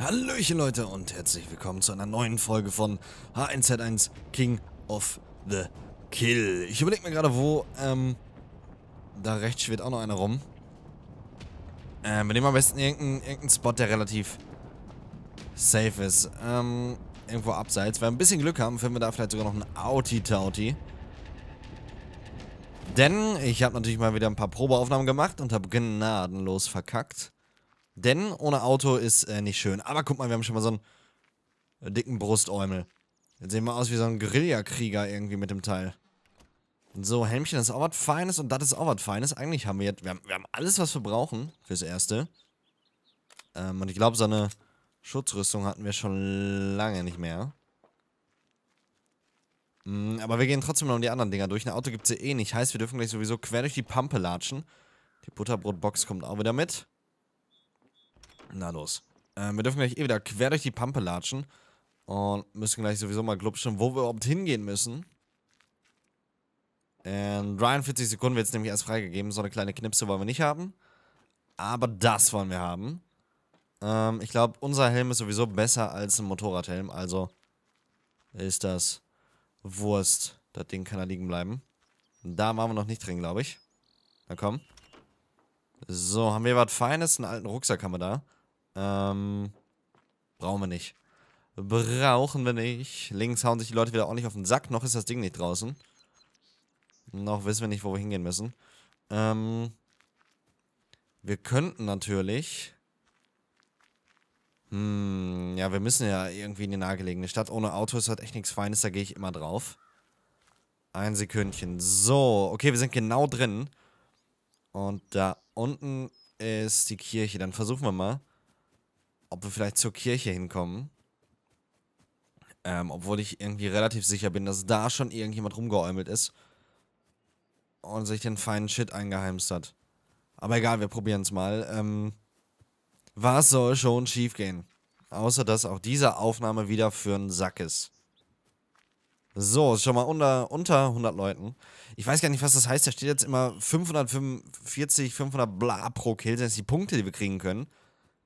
Hallöchen Leute und herzlich willkommen zu einer neuen Folge von H1Z1 King of the Kill. Ich überlege mir gerade, wo, ähm, da rechts schwirrt auch noch einer rum. Ähm, wir nehmen am besten irgendeinen irgendein Spot, der relativ safe ist. Ähm, irgendwo abseits. Wenn wir ein bisschen Glück haben, finden wir da vielleicht sogar noch einen Auti-Tauti. Denn ich habe natürlich mal wieder ein paar Probeaufnahmen gemacht und habe gnadenlos verkackt. Denn ohne Auto ist äh, nicht schön. Aber guck mal, wir haben schon mal so einen äh, dicken Brustäumel. Jetzt sehen wir aus wie so ein Guerillakrieger irgendwie mit dem Teil. So, Helmchen ist auch was Feines und das ist auch was Feines. Eigentlich haben wir jetzt, wir haben, wir haben alles, was wir brauchen fürs Erste. Ähm, und ich glaube, so eine Schutzrüstung hatten wir schon lange nicht mehr. Mhm, aber wir gehen trotzdem noch um die anderen Dinger durch. Ein Auto gibt es ja eh nicht. Heißt, wir dürfen gleich sowieso quer durch die Pampe latschen. Die Butterbrotbox kommt auch wieder mit. Na los. Äh, wir dürfen gleich eh wieder quer durch die Pampe latschen. Und müssen gleich sowieso mal glubschen, wo wir überhaupt hingehen müssen. In ähm, 43 Sekunden wird es nämlich erst freigegeben. So eine kleine Knipse wollen wir nicht haben. Aber das wollen wir haben. Ähm, ich glaube, unser Helm ist sowieso besser als ein Motorradhelm. Also ist das Wurst. Das Ding kann da liegen bleiben. Da waren wir noch nicht drin, glaube ich. Na komm. So, haben wir was Feines? Einen alten Rucksack haben wir da. Ähm, brauchen wir nicht. Brauchen wir nicht. Links hauen sich die Leute wieder ordentlich auf den Sack. Noch ist das Ding nicht draußen. Noch wissen wir nicht, wo wir hingehen müssen. Ähm, wir könnten natürlich... Hm, ja, wir müssen ja irgendwie in die nahegelegene Stadt. Ohne Auto ist halt echt nichts Feines, da gehe ich immer drauf. Ein Sekündchen. So, okay, wir sind genau drin. Und da unten ist die Kirche. Dann versuchen wir mal, ob wir vielleicht zur Kirche hinkommen. Ähm, obwohl ich irgendwie relativ sicher bin, dass da schon irgendjemand rumgeäumelt ist und sich den feinen Shit eingeheimst hat. Aber egal, wir probieren es mal. Ähm, was soll schon schiefgehen? Außer, dass auch diese Aufnahme wieder für einen Sack ist. So, ist schon mal unter, unter 100 Leuten. Ich weiß gar nicht, was das heißt. Da steht jetzt immer 545, 500 bla pro Kill. Das sind die Punkte, die wir kriegen können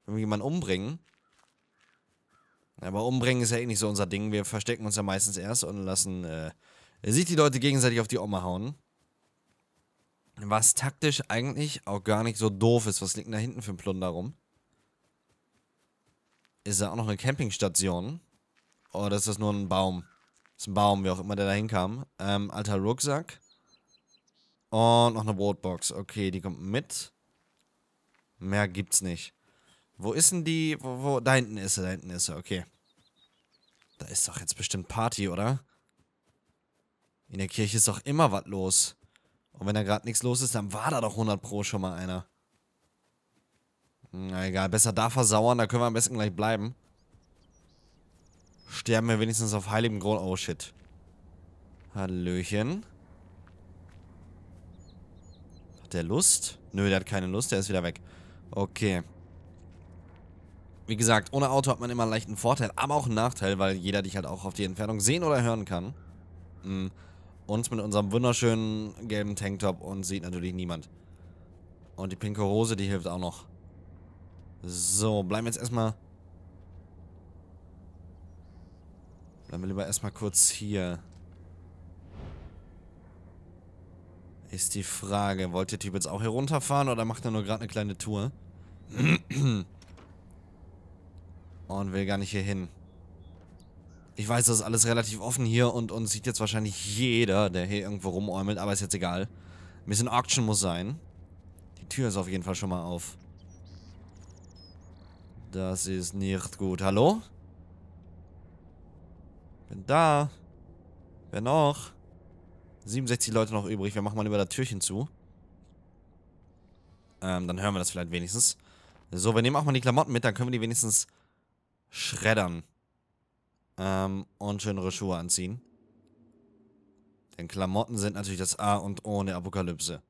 wenn wir jemanden umbringen. Aber umbringen ist ja eh nicht so unser Ding. Wir verstecken uns ja meistens erst und lassen äh, sich die Leute gegenseitig auf die Oma hauen. Was taktisch eigentlich auch gar nicht so doof ist. Was liegt denn da hinten für ein Plunder rum? Ist da auch noch eine Campingstation? Oder ist das nur ein Baum? ist ein Baum, wie auch immer der da hinkam. Ähm, alter Rucksack. Und noch eine Brotbox. Okay, die kommt mit. Mehr gibt's nicht. Wo ist denn die... Wo, wo, da hinten ist sie, da hinten ist sie, okay. Da ist doch jetzt bestimmt Party, oder? In der Kirche ist doch immer was los. Und wenn da gerade nichts los ist, dann war da doch 100 Pro schon mal einer. Na egal, besser da versauern, da können wir am besten gleich bleiben. Sterben wir wenigstens auf heiligem Grund. Oh shit. Hallöchen. Hat der Lust? Nö, der hat keine Lust, der ist wieder weg. Okay. Wie gesagt, ohne Auto hat man immer leicht einen Vorteil, aber auch einen Nachteil, weil jeder dich halt auch auf die Entfernung sehen oder hören kann. Mhm. Uns mit unserem wunderschönen gelben Tanktop und sieht natürlich niemand. Und die pinke Hose, die hilft auch noch. So, bleiben wir jetzt erstmal... Bleiben wir lieber erstmal kurz hier. Ist die Frage, wollt ihr Typ jetzt auch hier runterfahren oder macht er nur gerade eine kleine Tour? Und will gar nicht hier hin. Ich weiß, das ist alles relativ offen hier und uns sieht jetzt wahrscheinlich jeder, der hier irgendwo rumäumelt, aber ist jetzt egal. Ein bisschen Auction muss sein. Die Tür ist auf jeden Fall schon mal auf. Das ist nicht gut. Hallo? Bin da. Wer noch? 67 Leute noch übrig. Wir machen mal über das Türchen zu. Ähm, dann hören wir das vielleicht wenigstens. So, wir nehmen auch mal die Klamotten mit, dann können wir die wenigstens schreddern ähm, und schönere Schuhe anziehen. Denn Klamotten sind natürlich das A und O in der Apokalypse.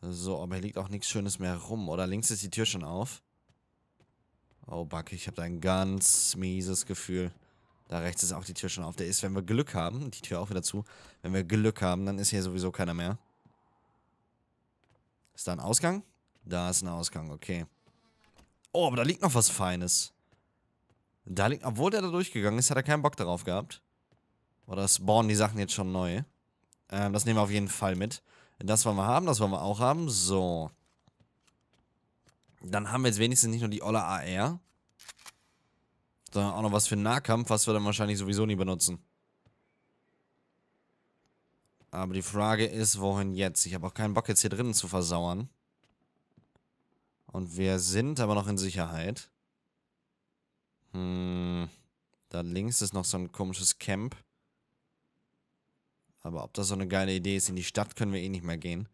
So, aber hier liegt auch nichts Schönes mehr rum. Oder links ist die Tür schon auf. Oh, Bucky, ich habe da ein ganz mieses Gefühl. Da rechts ist auch die Tür schon auf. Der ist, wenn wir Glück haben, die Tür auch wieder zu. Wenn wir Glück haben, dann ist hier sowieso keiner mehr. Ist da ein Ausgang? Da ist ein Ausgang, okay. Oh, aber da liegt noch was Feines. Da liegt, obwohl der da durchgegangen ist, hat er keinen Bock darauf gehabt. Oder spawnen die Sachen jetzt schon neu. Ähm, das nehmen wir auf jeden Fall mit. Das wollen wir haben, das wollen wir auch haben. So. Dann haben wir jetzt wenigstens nicht nur die Olle AR, sondern auch noch was für Nahkampf, was wir dann wahrscheinlich sowieso nie benutzen. Aber die Frage ist, wohin jetzt? Ich habe auch keinen Bock, jetzt hier drinnen zu versauern. Und wir sind aber noch in Sicherheit. Hm. Da links ist noch so ein komisches Camp. Aber ob das so eine geile Idee ist, in die Stadt können wir eh nicht mehr gehen.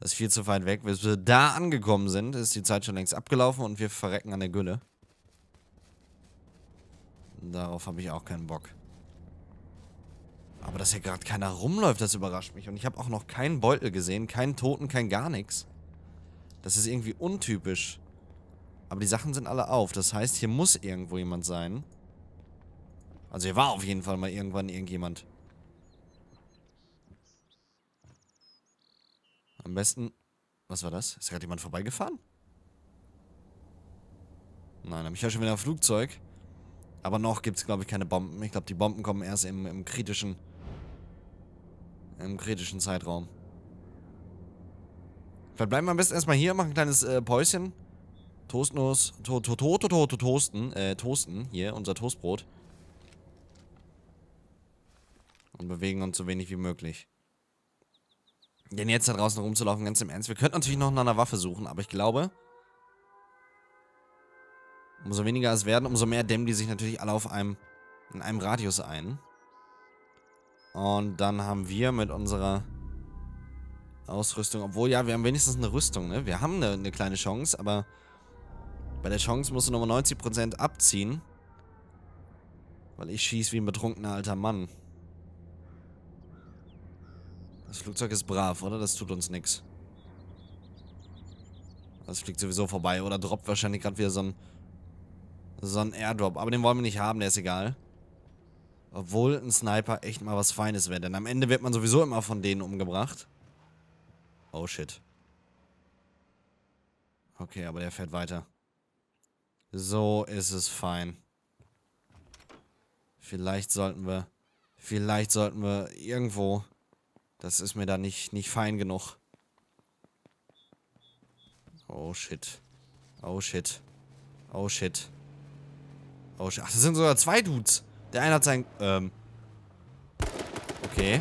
Das ist viel zu weit weg. Bis wir da angekommen sind, ist die Zeit schon längst abgelaufen und wir verrecken an der Gülle. Darauf habe ich auch keinen Bock. Aber dass hier gerade keiner rumläuft, das überrascht mich. Und ich habe auch noch keinen Beutel gesehen, keinen Toten, kein gar nichts. Das ist irgendwie untypisch. Aber die Sachen sind alle auf. Das heißt, hier muss irgendwo jemand sein. Also hier war auf jeden Fall mal irgendwann irgendjemand. Am besten... Was war das? Ist gerade jemand vorbeigefahren? Nein, habe ich ja schon wieder ein Flugzeug. Aber noch gibt es, glaube ich, keine Bomben. Ich glaube, die Bomben kommen erst im, im kritischen... im kritischen Zeitraum. Vielleicht bleiben wir am besten erstmal hier, machen ein kleines äh, Päuschen. Toastnuss, to, to, to, to, to, to, toasten, äh, toasten, hier, unser Toastbrot. Und bewegen uns so wenig wie möglich. Denn jetzt da draußen rumzulaufen, ganz im Ernst. Wir könnten natürlich noch nach einer Waffe suchen, aber ich glaube, umso weniger es werden, umso mehr dämmen die sich natürlich alle auf einem, in einem Radius ein. Und dann haben wir mit unserer Ausrüstung. Obwohl, ja, wir haben wenigstens eine Rüstung, ne? Wir haben eine, eine kleine Chance, aber bei der Chance musst du nochmal 90% abziehen. Weil ich schieße wie ein betrunkener alter Mann. Das Flugzeug ist brav, oder? Das tut uns nichts. Das fliegt sowieso vorbei. Oder droppt wahrscheinlich gerade wieder so ein... So ein Airdrop. Aber den wollen wir nicht haben, der ist egal. Obwohl ein Sniper echt mal was Feines wäre. Denn am Ende wird man sowieso immer von denen umgebracht. Oh shit. Okay, aber der fährt weiter. So ist es fein. Vielleicht sollten wir... Vielleicht sollten wir irgendwo... Das ist mir da nicht, nicht fein genug. Oh shit. Oh shit. Oh shit. Oh shit. Ach, das sind sogar zwei Dudes. Der eine hat sein... Ähm... Okay.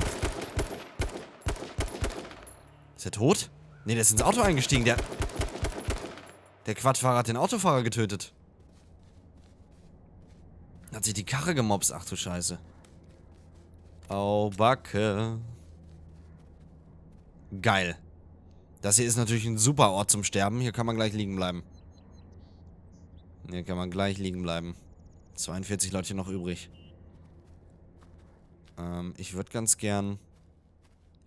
Ist er tot? Ne, der ist ins Auto eingestiegen. Der, der Quadfahrer hat den Autofahrer getötet. Hat sich die Karre gemobst. Ach du Scheiße. Au, Backe. Geil. Das hier ist natürlich ein super Ort zum Sterben. Hier kann man gleich liegen bleiben. Hier kann man gleich liegen bleiben. 42 Leute noch übrig. Ähm, ich würde ganz gern...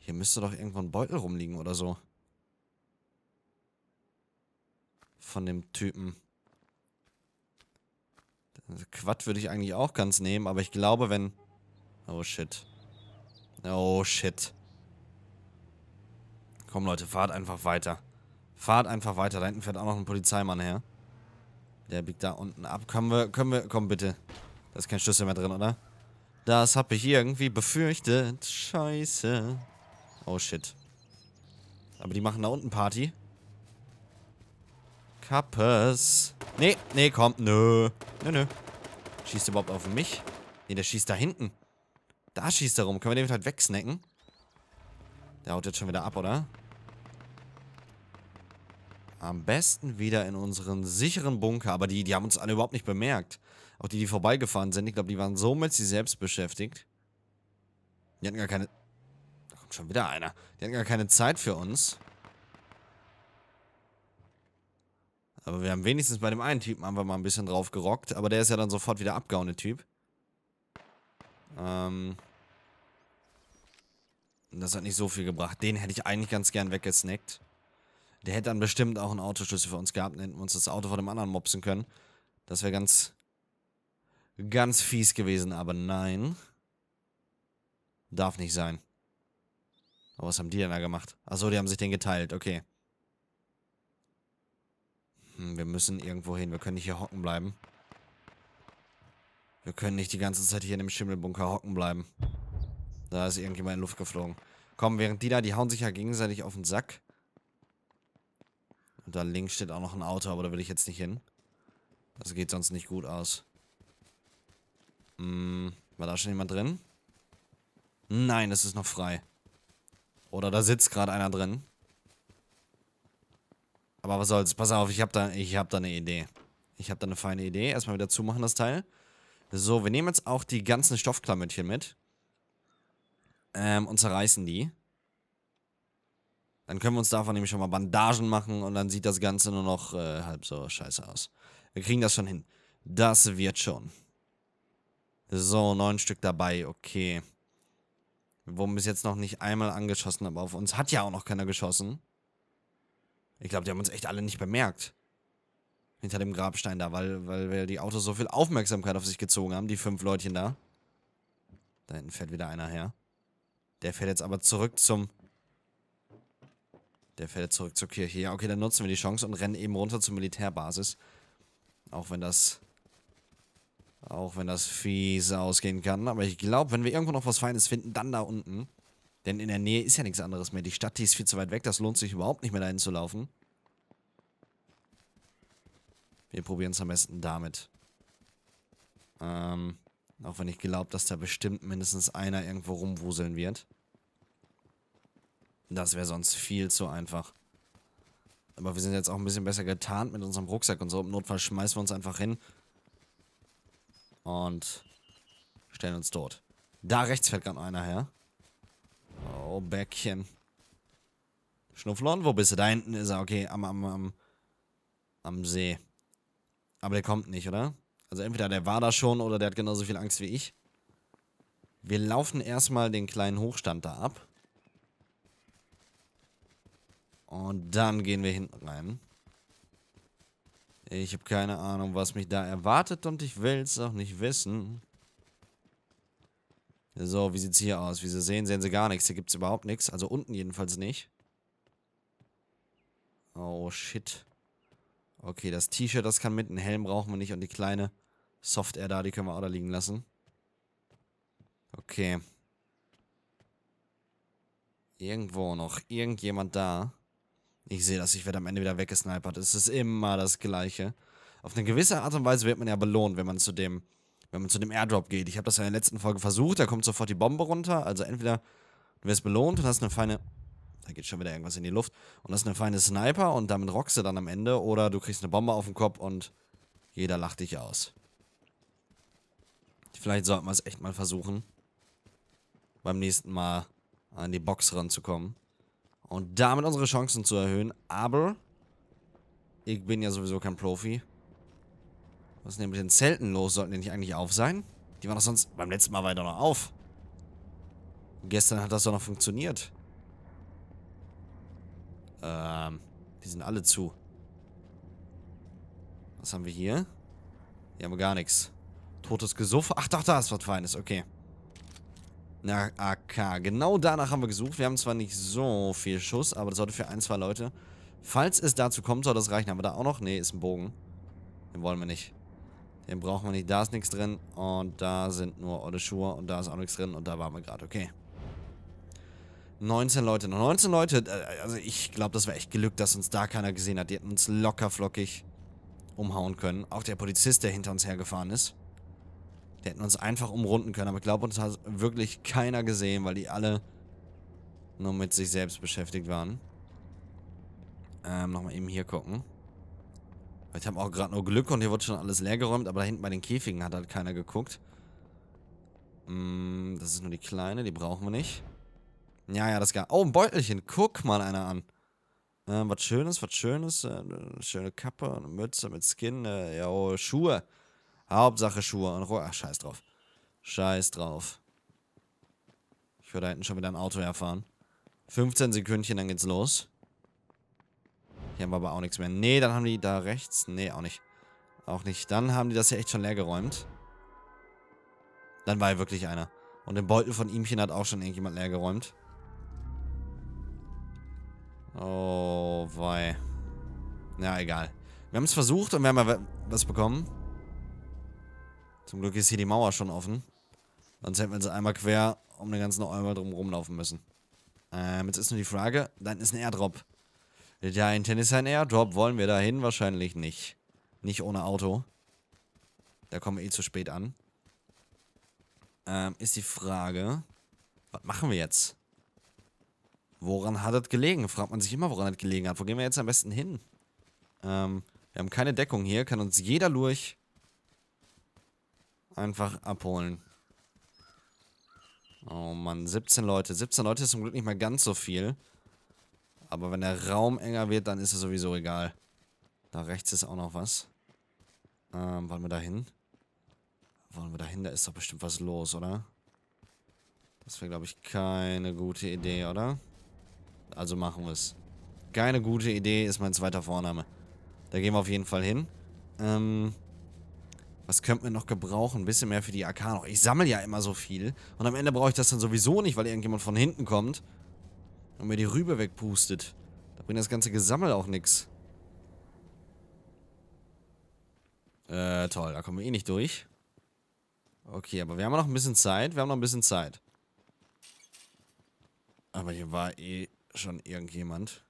Hier müsste doch irgendwo ein Beutel rumliegen oder so. Von dem Typen. Quad würde ich eigentlich auch ganz nehmen, aber ich glaube, wenn... Oh, shit. Oh, shit. Komm, Leute, fahrt einfach weiter. Fahrt einfach weiter. Da hinten fährt auch noch ein Polizeimann her. Der biegt da unten ab. Können wir, können wir, komm bitte. Da ist kein Schlüssel mehr drin, oder? Das habe ich irgendwie befürchtet. Scheiße. Oh, shit. Aber die machen da unten Party. Kappes. Nee, nee, komm. Nö. Nö, nö. Schießt überhaupt auf mich? Nee, der schießt da hinten. Da schießt er rum. Können wir den halt wegsnacken? Der haut jetzt schon wieder ab, oder? Am besten wieder in unseren sicheren Bunker. Aber die, die haben uns alle überhaupt nicht bemerkt. Auch die, die vorbeigefahren sind. Ich glaube, die waren so mit sich selbst beschäftigt. Die hatten gar keine schon wieder einer. Die hatten gar keine Zeit für uns. Aber wir haben wenigstens bei dem einen Typen einfach mal ein bisschen drauf gerockt. Aber der ist ja dann sofort wieder abgehauen, der Typ. Ähm. Das hat nicht so viel gebracht. Den hätte ich eigentlich ganz gern weggesnackt. Der hätte dann bestimmt auch einen Autoschlüssel für uns gehabt Dann hätten wir uns das Auto vor dem anderen mopsen können. Das wäre ganz, ganz fies gewesen, aber nein. Darf nicht sein. Aber was haben die denn da gemacht? Achso, die haben sich den geteilt, okay. Hm, wir müssen irgendwo hin. Wir können nicht hier hocken bleiben. Wir können nicht die ganze Zeit hier in dem Schimmelbunker hocken bleiben. Da ist irgendjemand in Luft geflogen. Komm, während die da, die hauen sich ja gegenseitig auf den Sack. Und da links steht auch noch ein Auto, aber da will ich jetzt nicht hin. Das geht sonst nicht gut aus. Hm, war da schon jemand drin? Nein, das ist noch frei. Oder da sitzt gerade einer drin. Aber was soll's. Pass auf, ich habe da, hab da eine Idee. Ich habe da eine feine Idee. Erstmal wieder zumachen, das Teil. So, wir nehmen jetzt auch die ganzen Stoffklamöttchen mit. Ähm, und zerreißen die. Dann können wir uns davon nämlich schon mal Bandagen machen und dann sieht das Ganze nur noch äh, halb so scheiße aus. Wir kriegen das schon hin. Das wird schon. So, neun Stück dabei, okay. Wir wurden bis jetzt noch nicht einmal angeschossen, aber auf uns hat ja auch noch keiner geschossen. Ich glaube, die haben uns echt alle nicht bemerkt. Hinter dem Grabstein da, weil, weil, weil die Autos so viel Aufmerksamkeit auf sich gezogen haben, die fünf Leutchen da. Da hinten fährt wieder einer her. Der fährt jetzt aber zurück zum... Der fährt jetzt zurück zur Kirche. Ja, okay, dann nutzen wir die Chance und rennen eben runter zur Militärbasis. Auch wenn das auch wenn das fies ausgehen kann. Aber ich glaube, wenn wir irgendwo noch was Feines finden, dann da unten. Denn in der Nähe ist ja nichts anderes mehr. Die Stadt, die ist viel zu weit weg. Das lohnt sich überhaupt nicht mehr, dahin zu laufen. Wir probieren es am besten damit. Ähm, auch wenn ich glaube, dass da bestimmt mindestens einer irgendwo rumwuseln wird. Das wäre sonst viel zu einfach. Aber wir sind jetzt auch ein bisschen besser getarnt mit unserem Rucksack und so. Im Notfall schmeißen wir uns einfach hin und stellen uns dort. Da rechts fällt gerade einer her. Oh, Bäckchen. Schnufflon, wo bist du? Da hinten ist er. Okay, am, am, am, am See. Aber der kommt nicht, oder? Also entweder der war da schon oder der hat genauso viel Angst wie ich. Wir laufen erstmal den kleinen Hochstand da ab. Und dann gehen wir hinten rein. Ich habe keine Ahnung, was mich da erwartet und ich will es auch nicht wissen. So, wie sieht's hier aus? Wie Sie sehen, sehen Sie gar nichts. Hier gibt's überhaupt nichts. Also unten jedenfalls nicht. Oh, shit. Okay, das T-Shirt, das kann mit. Einen Helm brauchen wir nicht. Und die kleine Software da, die können wir auch da liegen lassen. Okay. Irgendwo noch. Irgendjemand da. Ich sehe das, ich werde am Ende wieder weggesnipert. Es ist immer das Gleiche. Auf eine gewisse Art und Weise wird man ja belohnt, wenn man zu dem, wenn man zu dem Airdrop geht. Ich habe das ja in der letzten Folge versucht, da kommt sofort die Bombe runter. Also entweder du wirst belohnt und hast eine feine. Da geht schon wieder irgendwas in die Luft. Und hast eine feine Sniper und damit rockst du dann am Ende. Oder du kriegst eine Bombe auf den Kopf und jeder lacht dich aus. Vielleicht sollten wir es echt mal versuchen. Beim nächsten Mal an die Box ranzukommen und damit unsere Chancen zu erhöhen. Aber ich bin ja sowieso kein Profi. Was ist denn mit den Zelten los? Sollten die nicht eigentlich auf sein? Die waren doch sonst beim letzten Mal weiter noch auf. Und gestern hat das doch noch funktioniert. Ähm, die sind alle zu. Was haben wir hier? Hier haben wir gar nichts. Totes Gesuff. Ach, doch, da ist was Feines. Okay. Na, AK. Genau danach haben wir gesucht. Wir haben zwar nicht so viel Schuss, aber das sollte für ein, zwei Leute... Falls es dazu kommt, soll das reichen. Haben wir da auch noch? Ne, ist ein Bogen. Den wollen wir nicht. Den brauchen wir nicht. Da ist nichts drin. Und da sind nur olle Schuhe. Und da ist auch nichts drin. Und da waren wir gerade. Okay. 19 Leute. Noch 19 Leute. Äh, also ich glaube, das wäre echt Glück, dass uns da keiner gesehen hat. Die hätten uns locker flockig umhauen können. Auch der Polizist, der hinter uns hergefahren ist. Wir hätten uns einfach umrunden können, aber ich glaube, uns hat wirklich keiner gesehen, weil die alle nur mit sich selbst beschäftigt waren. Ähm, nochmal eben hier gucken. Ich habe auch gerade nur Glück und hier wurde schon alles leergeräumt, aber da hinten bei den Käfigen hat halt keiner geguckt. Mm, das ist nur die kleine, die brauchen wir nicht. Ja, ja, das gar. Oh, ein Beutelchen. Guck mal einer an. Ähm, was Schönes, was Schönes. Äh, schöne Kappe, eine Mütze mit Skin. Äh, ja, oh, Schuhe. Hauptsache Schuhe und Ruhe. Ach, scheiß drauf. Scheiß drauf. Ich höre da hinten schon wieder ein Auto herfahren. 15 Sekündchen, dann geht's los. Hier haben wir aber auch nichts mehr. Nee, dann haben die da rechts. Nee, auch nicht. Auch nicht. Dann haben die das hier echt schon leer geräumt. Dann war hier wirklich einer. Und den Beutel von ihmchen hat auch schon irgendjemand leer geräumt. Oh, wei. Na, ja, egal. Wir haben es versucht und wir haben ja was bekommen. Zum Glück ist hier die Mauer schon offen. Sonst hätten wir jetzt einmal quer um den ganzen Eimer drum rumlaufen müssen. Ähm, jetzt ist nur die Frage, dann ist ein Airdrop. Ja, in Tennis ein Airdrop wollen wir dahin wahrscheinlich nicht. Nicht ohne Auto. Da kommen wir eh zu spät an. Ähm, ist die Frage, was machen wir jetzt? Woran hat das gelegen? Fragt man sich immer, woran das gelegen hat. Wo gehen wir jetzt am besten hin? Ähm, wir haben keine Deckung hier, kann uns jeder lurch einfach abholen. Oh Mann, 17 Leute. 17 Leute ist zum Glück nicht mal ganz so viel. Aber wenn der Raum enger wird, dann ist es sowieso egal. Da rechts ist auch noch was. Ähm, wollen wir da hin? Wollen wir da hin? Da ist doch bestimmt was los, oder? Das wäre, glaube ich, keine gute Idee, oder? Also machen wir es. Keine gute Idee ist mein zweiter Vorname. Da gehen wir auf jeden Fall hin. Ähm, was könnten wir noch gebrauchen? Ein bisschen mehr für die AK Ich sammle ja immer so viel. Und am Ende brauche ich das dann sowieso nicht, weil irgendjemand von hinten kommt und mir die Rübe wegpustet. Da bringt das ganze Gesammel auch nichts. Äh, toll. Da kommen wir eh nicht durch. Okay, aber wir haben noch ein bisschen Zeit. Wir haben noch ein bisschen Zeit. Aber hier war eh schon irgendjemand.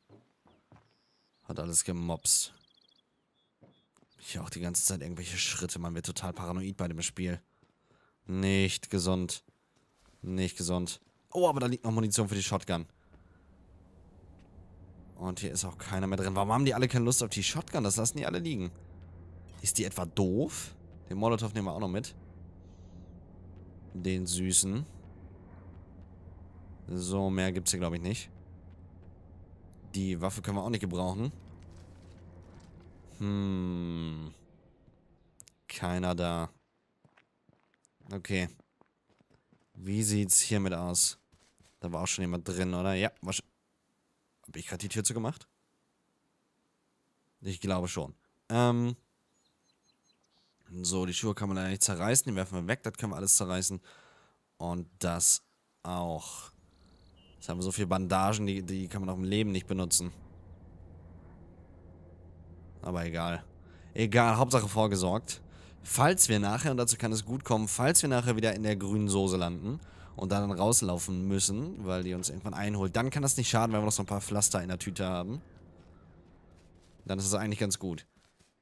Hat alles gemobst. Hier auch die ganze Zeit irgendwelche Schritte. Man wird total paranoid bei dem Spiel. Nicht gesund. Nicht gesund. Oh, aber da liegt noch Munition für die Shotgun. Und hier ist auch keiner mehr drin. Warum haben die alle keine Lust auf die Shotgun? Das lassen die alle liegen. Ist die etwa doof? Den Molotow nehmen wir auch noch mit. Den süßen. So, mehr gibt es hier, glaube ich, nicht. Die Waffe können wir auch nicht gebrauchen. Hm. Keiner da. Okay. Wie sieht's hiermit aus? Da war auch schon jemand drin, oder? Ja, wahrscheinlich. Hab ich gerade die Tür zugemacht? Ich glaube schon. Ähm. So, die Schuhe kann man leider nicht zerreißen. Die werfen wir weg. Das können wir alles zerreißen. Und das auch. Jetzt haben wir so viele Bandagen, die, die kann man auch im Leben nicht benutzen aber egal. Egal, Hauptsache vorgesorgt. Falls wir nachher, und dazu kann es gut kommen, falls wir nachher wieder in der grünen Soße landen und dann rauslaufen müssen, weil die uns irgendwann einholt, dann kann das nicht schaden, weil wir noch so ein paar Pflaster in der Tüte haben. Dann ist das eigentlich ganz gut.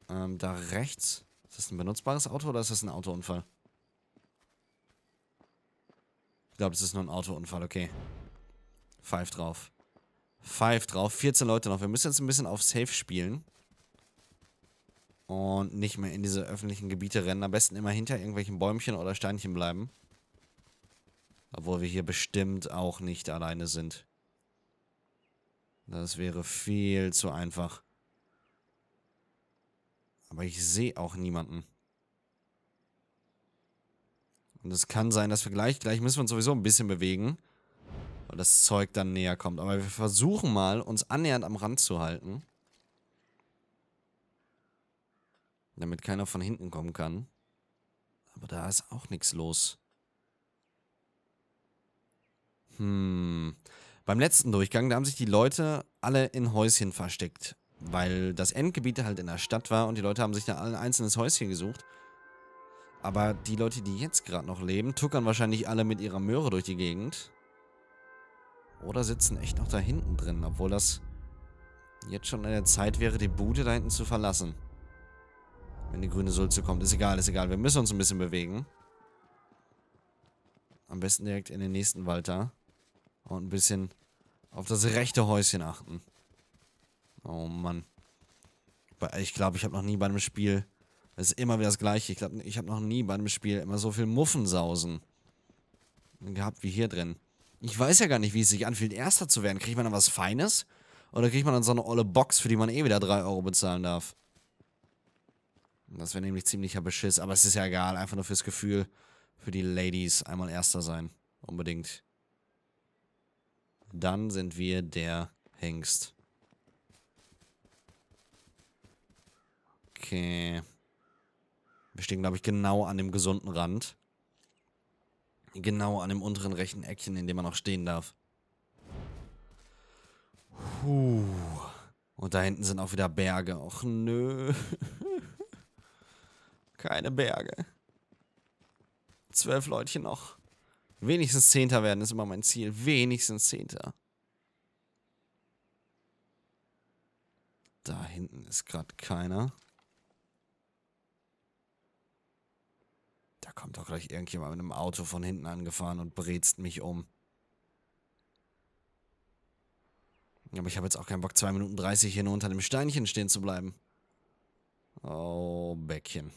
Ähm, da rechts. Ist das ein benutzbares Auto oder ist das ein Autounfall? Ich glaube, das ist nur ein Autounfall, okay. Five drauf. Five drauf. 14 Leute noch. Wir müssen jetzt ein bisschen auf Safe spielen und nicht mehr in diese öffentlichen Gebiete rennen. Am besten immer hinter irgendwelchen Bäumchen oder Steinchen bleiben. Obwohl wir hier bestimmt auch nicht alleine sind. Das wäre viel zu einfach. Aber ich sehe auch niemanden. Und es kann sein, dass wir gleich, gleich müssen wir uns sowieso ein bisschen bewegen. Weil das Zeug dann näher kommt. Aber wir versuchen mal, uns annähernd am Rand zu halten. damit keiner von hinten kommen kann. Aber da ist auch nichts los. Hm. Beim letzten Durchgang, da haben sich die Leute alle in Häuschen versteckt, weil das Endgebiet halt in der Stadt war und die Leute haben sich da ein einzelnes Häuschen gesucht. Aber die Leute, die jetzt gerade noch leben, tuckern wahrscheinlich alle mit ihrer Möhre durch die Gegend. Oder sitzen echt noch da hinten drin, obwohl das jetzt schon an der Zeit wäre, die Bude da hinten zu verlassen. Wenn die grüne Sulze kommt. Ist egal, ist egal. Wir müssen uns ein bisschen bewegen. Am besten direkt in den nächsten Wald da. Und ein bisschen auf das rechte Häuschen achten. Oh Mann. Ich glaube, ich habe noch nie bei einem Spiel... Es ist immer wieder das Gleiche. Ich glaube, ich habe noch nie bei einem Spiel immer so viel Muffensausen gehabt wie hier drin. Ich weiß ja gar nicht, wie es sich anfühlt, Erster zu werden. Kriegt man dann was Feines? Oder kriegt man dann so eine olle Box, für die man eh wieder 3 Euro bezahlen darf? Das wäre nämlich ziemlicher Beschiss, aber es ist ja egal, einfach nur fürs Gefühl, für die Ladies einmal Erster sein. Unbedingt. Dann sind wir der Hengst. Okay. Wir stehen, glaube ich, genau an dem gesunden Rand. Genau an dem unteren rechten Eckchen, in dem man noch stehen darf. Puh. Und da hinten sind auch wieder Berge. Och nö. Keine Berge. Zwölf Leute noch. Wenigstens Zehnter werden ist immer mein Ziel. Wenigstens Zehnter. Da hinten ist gerade keiner. Da kommt doch gleich irgendjemand mit einem Auto von hinten angefahren und brezt mich um. Aber ich habe jetzt auch keinen Bock, 2 Minuten 30 hier nur unter dem Steinchen stehen zu bleiben. Oh, Bäckchen.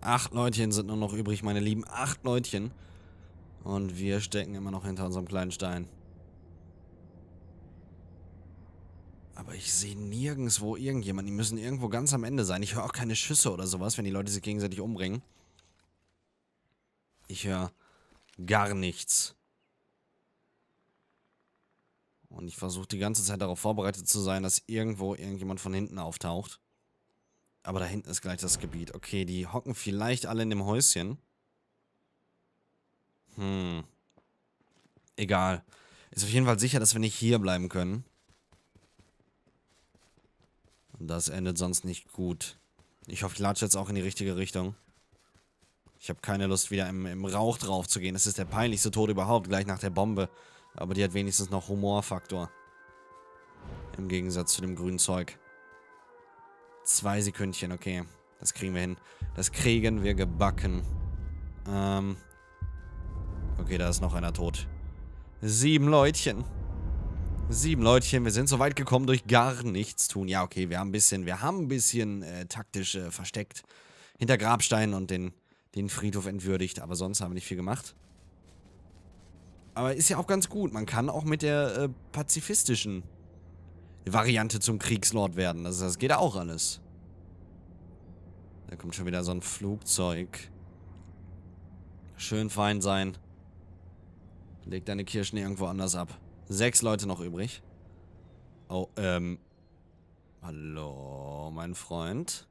Acht Leutchen sind nur noch übrig, meine Lieben. Acht Leutchen. Und wir stecken immer noch hinter unserem kleinen Stein. Aber ich sehe nirgendwo irgendjemanden. Die müssen irgendwo ganz am Ende sein. Ich höre auch keine Schüsse oder sowas, wenn die Leute sich gegenseitig umbringen. Ich höre gar nichts. Und ich versuche die ganze Zeit darauf vorbereitet zu sein, dass irgendwo irgendjemand von hinten auftaucht. Aber da hinten ist gleich das Gebiet. Okay, die hocken vielleicht alle in dem Häuschen. Hm. Egal. Ist auf jeden Fall sicher, dass wir nicht hier bleiben können. Und das endet sonst nicht gut. Ich hoffe, ich latsche jetzt auch in die richtige Richtung. Ich habe keine Lust, wieder im, im Rauch drauf zu gehen. Das ist der peinlichste Tod überhaupt, gleich nach der Bombe. Aber die hat wenigstens noch Humorfaktor. Im Gegensatz zu dem grünen Zeug. Zwei Sekündchen, okay. Das kriegen wir hin. Das kriegen wir gebacken. Ähm. Okay, da ist noch einer tot. Sieben Leutchen. Sieben Leutchen, wir sind so weit gekommen durch gar nichts tun. Ja, okay, wir haben ein bisschen, wir haben ein bisschen äh, taktisch äh, versteckt. Hinter Grabsteinen und den, den Friedhof entwürdigt, aber sonst haben wir nicht viel gemacht. Aber ist ja auch ganz gut. Man kann auch mit der äh, pazifistischen Variante zum Kriegslord werden. Also das geht auch alles. Da kommt schon wieder so ein Flugzeug. Schön fein sein. Leg deine Kirschen irgendwo anders ab. Sechs Leute noch übrig. Oh, ähm. Hallo, mein Freund.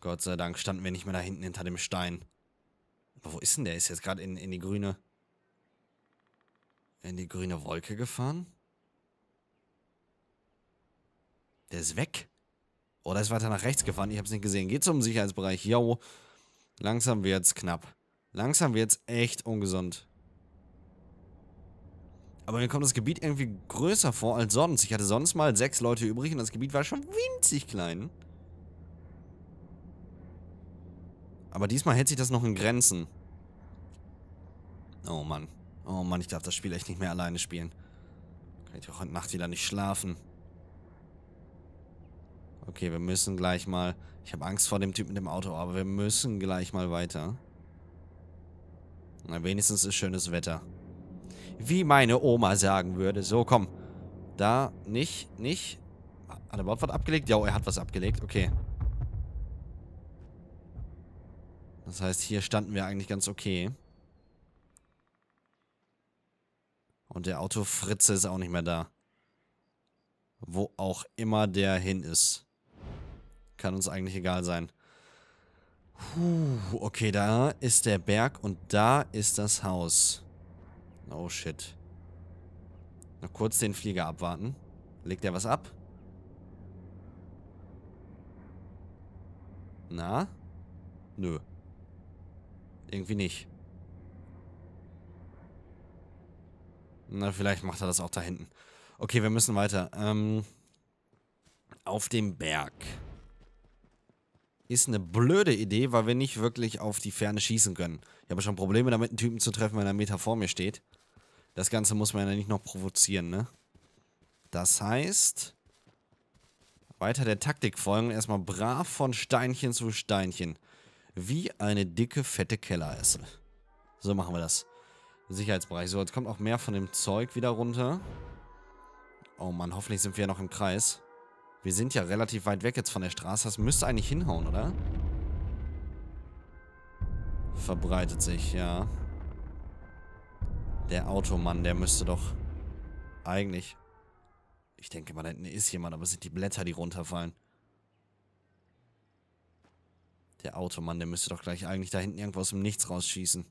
Gott sei Dank standen wir nicht mehr da hinten hinter dem Stein. Aber wo ist denn der? Ist jetzt gerade in, in die grüne in die grüne Wolke gefahren? Der ist weg. Oder ist weiter nach rechts gefahren? Ich hab's nicht gesehen. Geht zum Sicherheitsbereich. Yo. Langsam wird's knapp. Langsam wird's echt ungesund. Aber mir kommt das Gebiet irgendwie größer vor als sonst. Ich hatte sonst mal sechs Leute übrig und das Gebiet war schon winzig klein. Aber diesmal hält sich das noch in Grenzen. Oh Mann. Oh Mann, ich darf das Spiel echt nicht mehr alleine spielen. Kann ich auch heute Nacht wieder nicht schlafen. Okay, wir müssen gleich mal... Ich habe Angst vor dem Typ mit dem Auto, aber wir müssen gleich mal weiter. Na, wenigstens ist schönes Wetter. Wie meine Oma sagen würde. So, komm. Da, nicht, nicht. Hat er überhaupt was abgelegt? Ja, er hat was abgelegt. Okay. Das heißt, hier standen wir eigentlich ganz okay. Und der Autofritze ist auch nicht mehr da. Wo auch immer der hin ist. Kann uns eigentlich egal sein. Puh, okay, da ist der Berg und da ist das Haus. Oh shit. Noch kurz den Flieger abwarten. Legt er was ab? Na? Nö. Irgendwie nicht. Na, vielleicht macht er das auch da hinten. Okay, wir müssen weiter. Ähm, auf dem Berg. Ist eine blöde Idee, weil wir nicht wirklich auf die Ferne schießen können. Ich habe schon Probleme damit, einen Typen zu treffen, wenn er Meter vor mir steht. Das Ganze muss man ja nicht noch provozieren, ne? Das heißt, weiter der Taktik folgen. Erstmal brav von Steinchen zu Steinchen. Wie eine dicke, fette Kelleresse. So machen wir das. Sicherheitsbereich. So, jetzt kommt auch mehr von dem Zeug wieder runter. Oh Mann, hoffentlich sind wir ja noch im Kreis. Wir sind ja relativ weit weg jetzt von der Straße. Das müsste eigentlich hinhauen, oder? Verbreitet sich, ja. Der Automann, der müsste doch eigentlich... Ich denke mal, da hinten ist jemand, aber es sind die Blätter, die runterfallen. Der Automann, der müsste doch gleich eigentlich da hinten irgendwo aus dem Nichts rausschießen.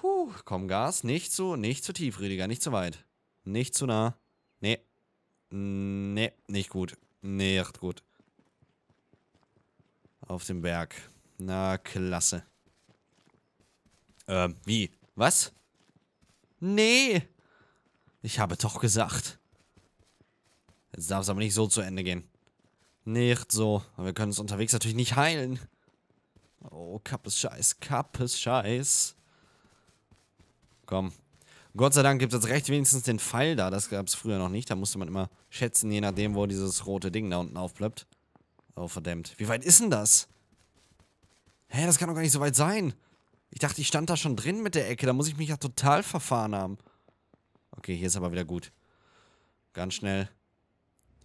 Puh, komm Gas, nicht zu, nicht zu tief, Rüdiger, nicht zu weit. Nicht zu nah. Nee. Nee, nicht gut. Nicht gut. Auf dem Berg. Na, klasse. Ähm, wie? Was? Nee! Ich habe doch gesagt. Jetzt darf es aber nicht so zu Ende gehen. Nicht so. Aber wir können es unterwegs natürlich nicht heilen. Oh, Kappes Scheiß, Kappes Scheiß. Komm. Gott sei Dank gibt es jetzt recht wenigstens den Pfeil da. Das gab es früher noch nicht. Da musste man immer schätzen, je nachdem, wo dieses rote Ding da unten aufplöppt. Oh, verdammt. Wie weit ist denn das? Hä, das kann doch gar nicht so weit sein. Ich dachte, ich stand da schon drin mit der Ecke. Da muss ich mich ja total verfahren haben. Okay, hier ist aber wieder gut. Ganz schnell.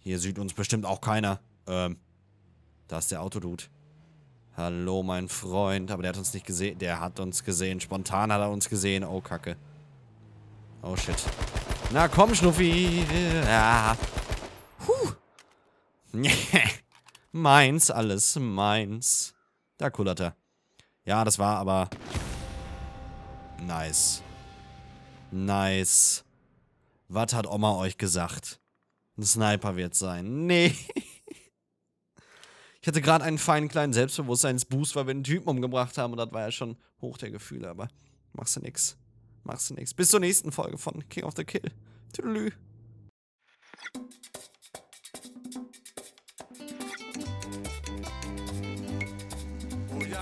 Hier sieht uns bestimmt auch keiner. Ähm, da ist der Autodude. Hallo, mein Freund. Aber der hat uns nicht gesehen. Der hat uns gesehen. Spontan hat er uns gesehen. Oh, Kacke. Oh, shit. Na komm, Schnuffi. Ja. Huh. meins, alles meins. Da kullert er. Ja, das war aber... Nice. Nice. Was hat Oma euch gesagt? Ein Sniper wird sein. Nee. Ich hatte gerade einen feinen kleinen Selbstbewusstseinsboost, weil wir einen Typen umgebracht haben und das war ja schon hoch der Gefühle, aber machst du nix. Machst du nix. Bis zur nächsten Folge von King of the Kill. Tüdelü.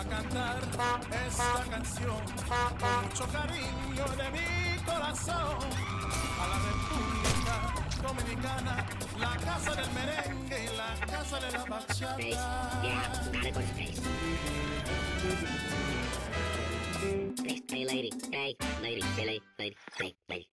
cantar esta canción con mucho cariño de mi corazón a la República. dominicana, la casa del merengue, la casa de la bachata. lady, lady,